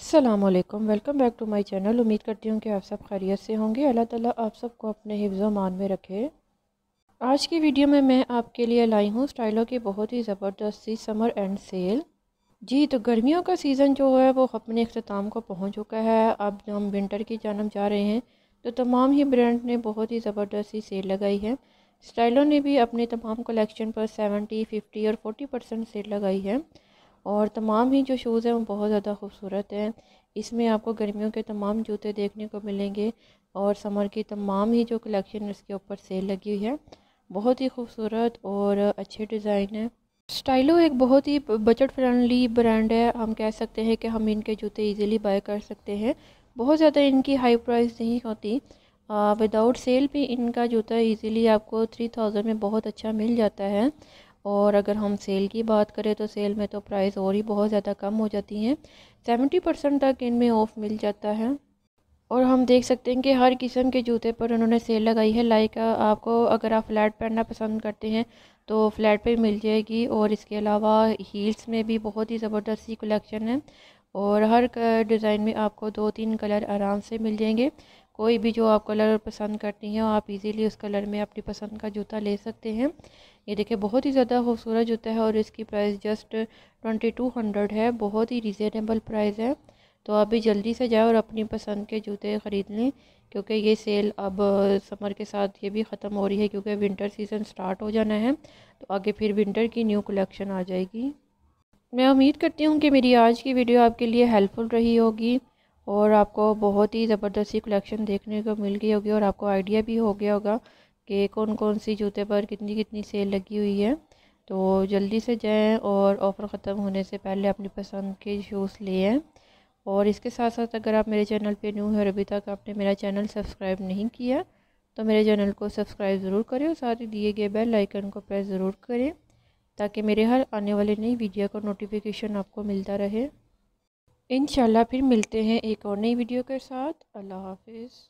Aslam welcome back to my channel उम्मीद करती हूँ कि आप सब खैरियत से होंगे अल्लाह ताला आप सबको अपने हिफ्ज़ मान में रखे आज की वीडियो में मैं आपके लिए लाई हूँ स्टाइलों की बहुत ही ज़बरदस्त सी समर एंड सेल जी तो गर्मियों का सीज़न जो है वो अपने अख्ताम को पहुँच चुका है अब हम विंटर की जानम जा रहे हैं तो तमाम ही ब्रांड ने बहुत ही ज़बरदस्त सी सेल लगाई है स्टाइलों ने भी अपने तमाम कलेक्शन पर सेवेंटी फिफ्टी और फोर्टी परसेंट सेल लगाई है और तमाम ही जो शूज़ हैं वो बहुत ज़्यादा खूबसूरत हैं इसमें आपको गर्मियों के तमाम जूते देखने को मिलेंगे और समर की तमाम ही जो कलेक्शन इसके ऊपर सेल लगी हुई है बहुत ही खूबसूरत और अच्छे डिज़ाइन है स्टाइलो एक बहुत ही बजट फ्रेंडली ब्रांड है हम कह सकते हैं कि हम इनके जूते इजीली बाय कर सकते हैं बहुत ज़्यादा इनकी हाई प्राइस नहीं होती विदाउट सेल भी इनका जूता इजीली आपको थ्री थाउजेंड में बहुत अच्छा मिल जाता है और अगर हम सेल की बात करें तो सेल में तो प्राइस और ही बहुत ज़्यादा कम हो जाती हैं सेवेंटी परसेंट तक इनमें ऑफ़ मिल जाता है और हम देख सकते हैं कि हर किस्म के जूते पर उन्होंने सेल लगाई है लाइक आपको अगर आप फ्लैट पहनना पसंद करते हैं तो फ्लैट पे मिल जाएगी और इसके अलावा हील्स में भी बहुत ही ज़बरदस्त सी कलेक्शन है और हर डिज़ाइन में आपको दो तीन कलर आराम से मिल जाएंगे कोई भी जो आप कलर पसंद करती हैं आप इजीली उस कलर में अपनी पसंद का जूता ले सकते हैं ये देखिए बहुत ही ज़्यादा खूबसूरत जूता है और इसकी price just twenty two hundred है बहुत ही रिजनेबल प्राइस है तो आप भी जल्दी से जाए और अपनी पसंद के जूते ख़रीद लें क्योंकि ये सेल अब समर के साथ ये भी ख़त्म हो रही है क्योंकि विंटर सीज़न स्टार्ट हो जाना है तो आगे फिर विंटर की न्यू कलेक्शन आ जाएगी मैं उम्मीद करती हूँ कि मेरी आज की वीडियो आपके लिए हेल्पफुल रही होगी और आपको बहुत ही ज़बरदस्ती कलेक्शन देखने को मिल गई होगी और आपको आइडिया भी हो गया होगा कि कौन कौन सी जूते पर कितनी कितनी सेल लगी हुई है तो जल्दी से जाएं और ऑफ़र ख़त्म होने से पहले अपनी पसंद के शूज़ ले आएँ और इसके साथ साथ अगर आप मेरे चैनल पे न्यू हैं और अभी तक आपने मेरा चैनल सब्सक्राइब नहीं किया तो मेरे चैनल को सब्सक्राइब ज़रूर करें और साथ ही दिए गए बेल आइकन को प्रेस ज़रूर करें ताकि मेरे हर आने वाले नई वीडियो का नोटिफिकेशन आपको मिलता रहे इन फिर मिलते हैं एक और नई वीडियो के साथ अल्लाह हाफिज़